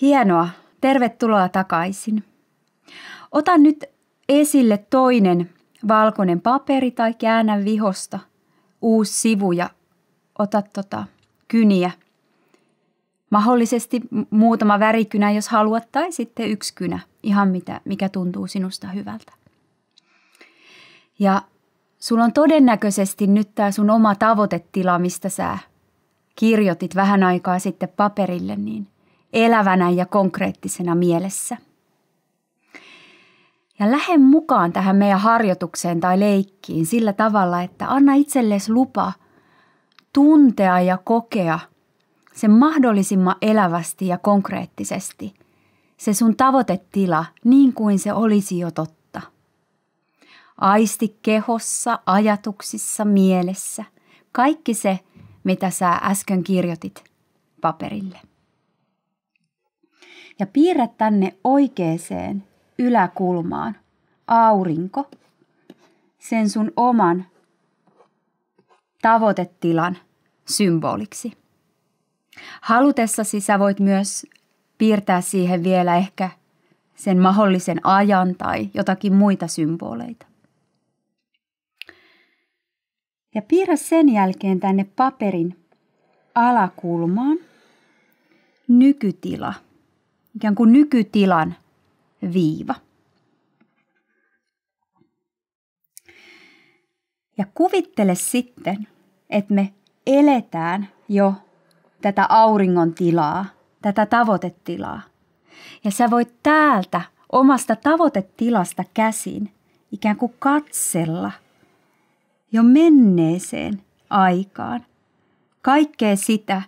Hienoa. Tervetuloa takaisin. Otan nyt esille toinen valkoinen paperi tai käännä vihosta uusi sivu ja ota tota kyniä. Mahdollisesti muutama värikynä, jos haluat, tai sitten yksi kynä, ihan mitä, mikä tuntuu sinusta hyvältä. Ja sulla on todennäköisesti nyt tämä sun oma tavoitetila, mistä sä kirjoitit vähän aikaa sitten paperille, niin – elävänä ja konkreettisena mielessä. Ja lähde mukaan tähän meidän harjoitukseen tai leikkiin sillä tavalla, että anna itsellesi lupa tuntea ja kokea sen mahdollisimman elävästi ja konkreettisesti se sun tavoitetila niin kuin se olisi jo totta. Aisti kehossa, ajatuksissa, mielessä. Kaikki se, mitä sä äsken kirjoitit paperille ja piirrä tänne oikeeseen yläkulmaan aurinko sen sun oman tavoitetilan symboliksi. Halutessasi sä voit myös piirtää siihen vielä ehkä sen mahdollisen ajan tai jotakin muita symboleita. Ja piirrä sen jälkeen tänne paperin alakulmaan nykytila – ikään kuin nykytilan viiva. Ja kuvittele sitten, että me eletään jo tätä auringon tilaa, tätä tavoitetilaa. Ja sä voit täältä omasta tavoitetilasta käsin ikään kuin katsella jo menneeseen aikaan. Kaikkea sitä,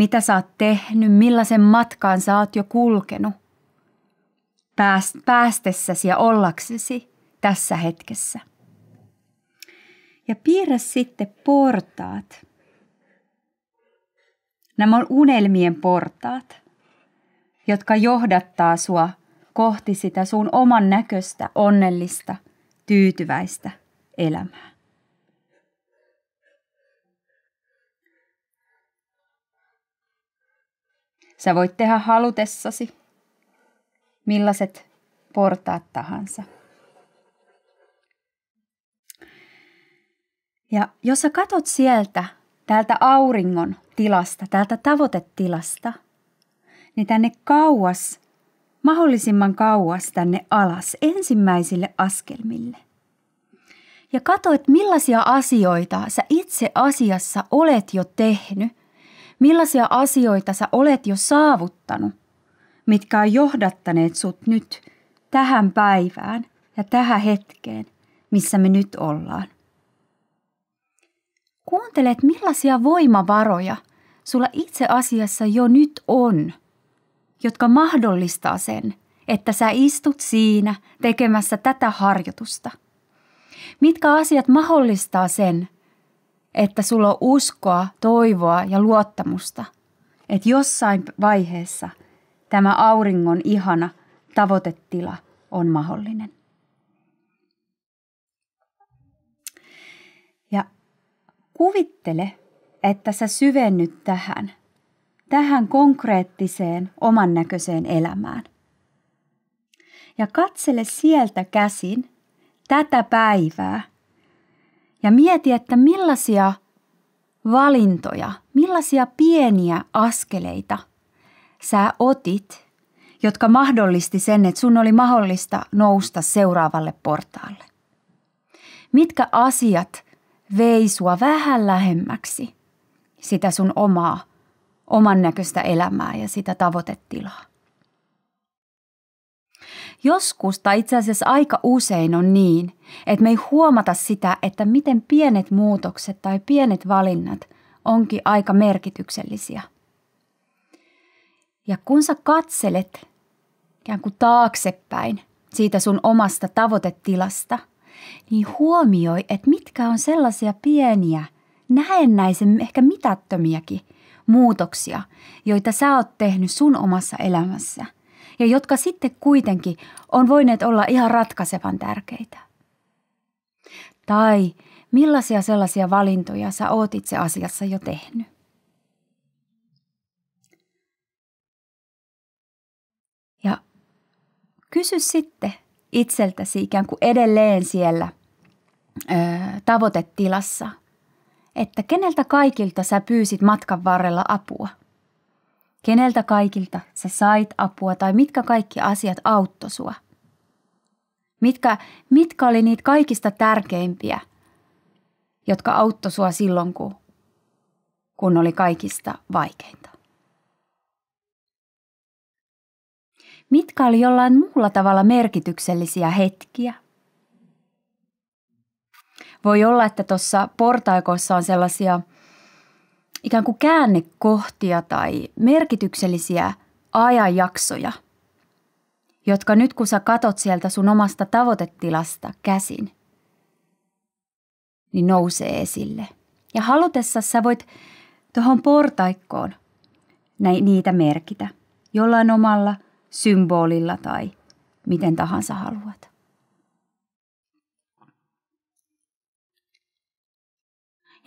mitä sä oot tehnyt, millaisen matkan sä oot jo kulkenut? Pääst, päästessäsi ja ollaksesi tässä hetkessä. Ja piirrä sitten portaat. Nämä on unelmien portaat, jotka johdattaa sua kohti sitä sun oman näköistä, onnellista, tyytyväistä elämää. Sä voit tehdä halutessasi millaiset portaat tahansa. Ja jos sä katot sieltä, täältä auringon tilasta, täältä tavoitetilasta, niin tänne kauas, mahdollisimman kauas tänne alas, ensimmäisille askelmille. Ja katso, että millaisia asioita sä itse asiassa olet jo tehnyt millaisia asioita sä olet jo saavuttanut, mitkä on johdattaneet sut nyt tähän päivään ja tähän hetkeen, missä me nyt ollaan. Kuuntelet millaisia voimavaroja sulla itse asiassa jo nyt on, jotka mahdollistaa sen, että sä istut siinä tekemässä tätä harjoitusta. Mitkä asiat mahdollistaa sen, että sulla on uskoa, toivoa ja luottamusta, että jossain vaiheessa tämä auringon ihana tavoitetila on mahdollinen. Ja kuvittele, että sä syvennyt tähän, tähän konkreettiseen oman näköiseen elämään. Ja katsele sieltä käsin tätä päivää ja mieti, että millaisia valintoja, millaisia pieniä askeleita sä otit, jotka mahdollisti sen, että sun oli mahdollista nousta seuraavalle portaalle. Mitkä asiat vei sua vähän lähemmäksi sitä sun omaa, oman näköistä elämää ja sitä tavoitetilaa? Joskus tai itse asiassa aika usein on niin, että me ei huomata sitä, että miten pienet muutokset tai pienet valinnat onkin aika merkityksellisiä. Ja kun sä katselet ikään kuin taaksepäin siitä sun omasta tavoitetilasta, niin huomioi, että mitkä on sellaisia pieniä, näennäisen ehkä mitättömiäkin muutoksia, joita sä oot tehnyt sun omassa elämässä – ja jotka sitten kuitenkin on voineet olla ihan ratkaisevan tärkeitä. Tai millaisia sellaisia valintoja sä oot itse asiassa jo tehnyt? Ja kysy sitten itseltäsi ikään kuin edelleen siellä ö, tavoitetilassa, että keneltä kaikilta sä pyysit matkan varrella apua – Keneltä kaikilta sä sait apua tai mitkä kaikki asiat auttoi sua? Mitkä, mitkä oli niitä kaikista tärkeimpiä, jotka auttoi sua silloin, kun, kun oli kaikista vaikeinta? Mitkä oli jollain muulla tavalla merkityksellisiä hetkiä? Voi olla, että tuossa portaikossa on sellaisia – ikään kuin käännekohtia tai merkityksellisiä ajanjaksoja, jotka nyt kun sä katot sieltä sun omasta tavoitetilasta käsin, niin nousee esille. Ja halutessa sä voit tuohon portaikkoon niitä merkitä jollain omalla symbolilla tai miten tahansa haluat.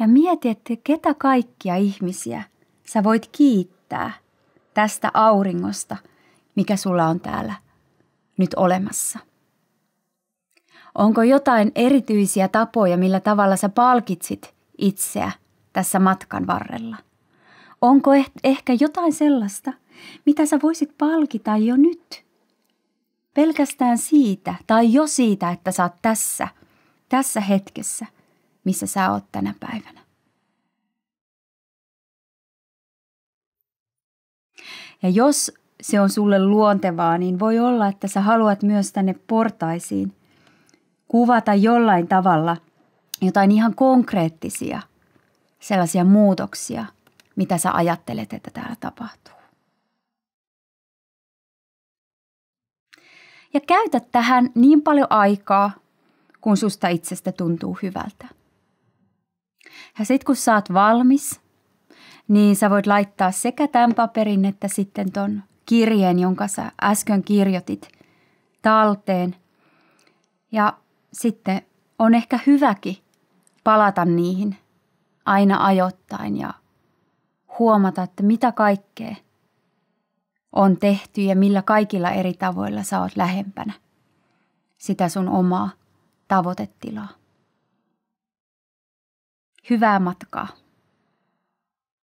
ja mieti, että ketä kaikkia ihmisiä sä voit kiittää tästä auringosta, mikä sulla on täällä nyt olemassa. Onko jotain erityisiä tapoja, millä tavalla sä palkitsit itseä tässä matkan varrella? Onko eh-, ehkä jotain sellaista, mitä sä voisit palkita jo nyt? Pelkästään siitä tai jo siitä, että sä oot tässä, tässä hetkessä – missä sä oot tänä päivänä. Ja jos se on sulle luontevaa, niin voi olla, että sä haluat myös tänne portaisiin kuvata jollain tavalla jotain ihan konkreettisia sellaisia muutoksia, mitä sä ajattelet, että täällä tapahtuu. Ja käytä tähän niin paljon aikaa, kun susta itsestä tuntuu hyvältä. Ja sitten kun sä oot valmis, niin sä voit laittaa sekä tämän paperin että sitten ton kirjeen, jonka sä äsken kirjoitit, talteen. Ja sitten on ehkä hyväkin palata niihin aina ajoittain ja huomata, että mitä kaikkea on tehty ja millä kaikilla eri tavoilla sä oot lähempänä sitä sun omaa tavoitetilaa. Hyvää matkaa.